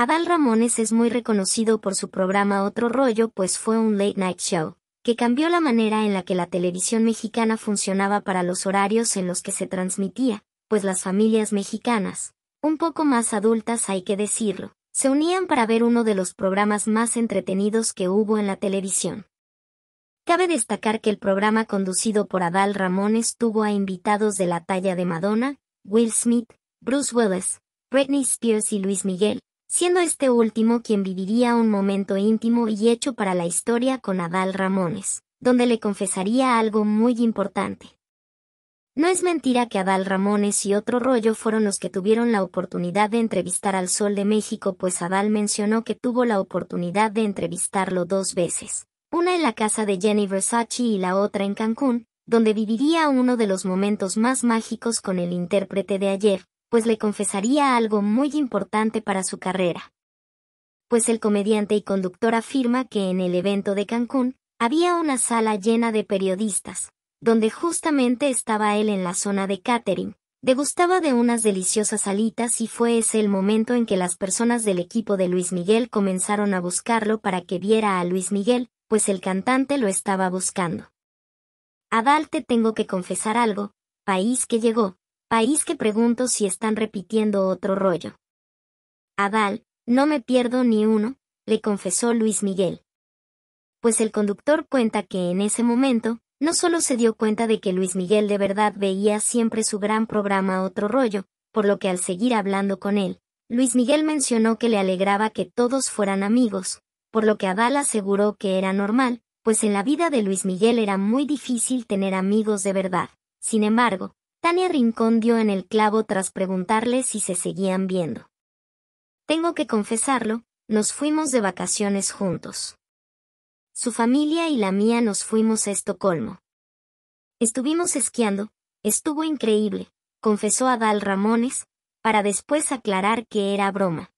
Adal Ramones es muy reconocido por su programa Otro Rollo, pues fue un late night show, que cambió la manera en la que la televisión mexicana funcionaba para los horarios en los que se transmitía, pues las familias mexicanas, un poco más adultas hay que decirlo, se unían para ver uno de los programas más entretenidos que hubo en la televisión. Cabe destacar que el programa conducido por Adal Ramones tuvo a invitados de la talla de Madonna, Will Smith, Bruce Willis, Britney Spears y Luis Miguel, siendo este último quien viviría un momento íntimo y hecho para la historia con Adal Ramones, donde le confesaría algo muy importante. No es mentira que Adal Ramones y otro rollo fueron los que tuvieron la oportunidad de entrevistar al Sol de México, pues Adal mencionó que tuvo la oportunidad de entrevistarlo dos veces, una en la casa de Jenny Versace y la otra en Cancún, donde viviría uno de los momentos más mágicos con el intérprete de ayer, pues le confesaría algo muy importante para su carrera. Pues el comediante y conductor afirma que en el evento de Cancún, había una sala llena de periodistas, donde justamente estaba él en la zona de catering, degustaba de unas deliciosas alitas y fue ese el momento en que las personas del equipo de Luis Miguel comenzaron a buscarlo para que viera a Luis Miguel, pues el cantante lo estaba buscando. Adalte tengo que confesar algo, país que llegó, País que pregunto si están repitiendo otro rollo. Adal, no me pierdo ni uno, le confesó Luis Miguel. Pues el conductor cuenta que en ese momento, no solo se dio cuenta de que Luis Miguel de verdad veía siempre su gran programa Otro Rollo, por lo que al seguir hablando con él, Luis Miguel mencionó que le alegraba que todos fueran amigos, por lo que Adal aseguró que era normal, pues en la vida de Luis Miguel era muy difícil tener amigos de verdad. Sin embargo, Tania Rincón dio en el clavo tras preguntarle si se seguían viendo. Tengo que confesarlo, nos fuimos de vacaciones juntos. Su familia y la mía nos fuimos a Estocolmo. Estuvimos esquiando, estuvo increíble, confesó Adal Ramones, para después aclarar que era broma.